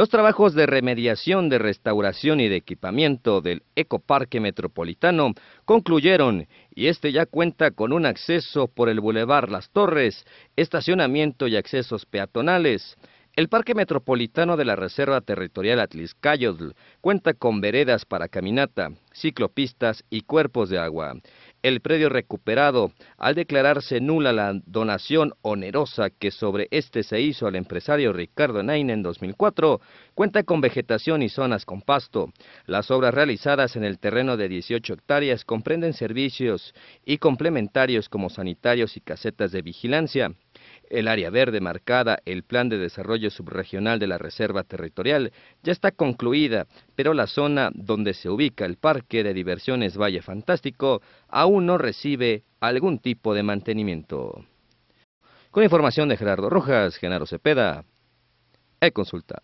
Los trabajos de remediación, de restauración y de equipamiento del Ecoparque Metropolitano concluyeron y este ya cuenta con un acceso por el Boulevard Las Torres, estacionamiento y accesos peatonales. El Parque Metropolitano de la Reserva Territorial Atliscayotl cuenta con veredas para caminata, ciclopistas y cuerpos de agua el predio recuperado al declararse nula la donación onerosa que sobre este se hizo al empresario Ricardo Nain en 2004, cuenta con vegetación y zonas con pasto. Las obras realizadas en el terreno de 18 hectáreas comprenden servicios y complementarios como sanitarios y casetas de vigilancia. El área verde marcada, el Plan de Desarrollo Subregional de la Reserva Territorial, ya está concluida, pero la zona donde se ubica el Parque de Diversiones Valle Fantástico aún no recibe algún tipo de mantenimiento. Con información de Gerardo Rojas, Genaro Cepeda, e-Consulta.